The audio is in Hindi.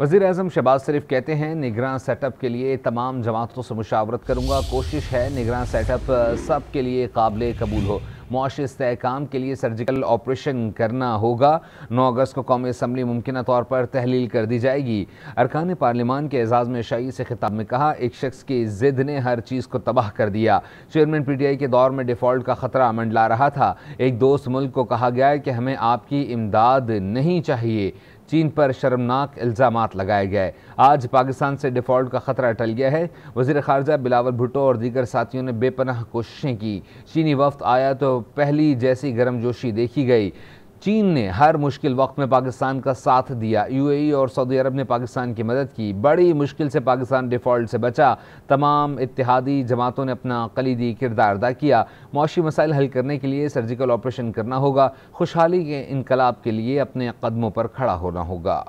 वजीर अजम शहबाज शरीफ कहते हैं निगरान सेटअप के लिए तमाम जमातों से मुशावरत करूँगा कोशिश है निगरान सेटअप सब के लिए काबिल कबूल हो मुआशी इसकाम के लिए सर्जिकल ऑपरेशन करना होगा नौ अगस्त को कौमी असम्बली मुमकिन तौर पर तहलील कर दी जाएगी अरकान पार्लियामान के एजाज़ में शाही से खिताब में कहा एक शख्स की जिद ने हर चीज़ को तबाह कर दिया चेयरमैन पी टी आई के दौर में डिफ़ॉल्ट का ख़तरा मंडला रहा था एक दोस्त मुल्क को कहा गया है कि हमें आपकी इमदाद नहीं चाहिए चीन पर शर्मनाक इल्ज़ाम लगाए गए आज पाकिस्तान से डिफ़ॉल्ट का ख़तरा टल गया है वजीर खारजा बिलावल भुटो और दीगर साथियों ने बेपनाह कोशिशें की चीनी वफ्त आया तो पहली जैसी गर्मजोशी देखी गई चीन ने हर मुश्किल वक्त में पाकिस्तान का साथ दिया यूएई और सऊदी अरब ने पाकिस्तान की मदद की बड़ी मुश्किल से पाकिस्तान डिफ़ॉल्ट से बचा तमाम इतिहादी जमातों ने अपना कलीदी किरदार अदा किया मुशी मसाइल हल करने के लिए सर्जिकल ऑपरेशन करना होगा खुशहाली के इनकलाब के लिए अपने कदमों पर खड़ा होना होगा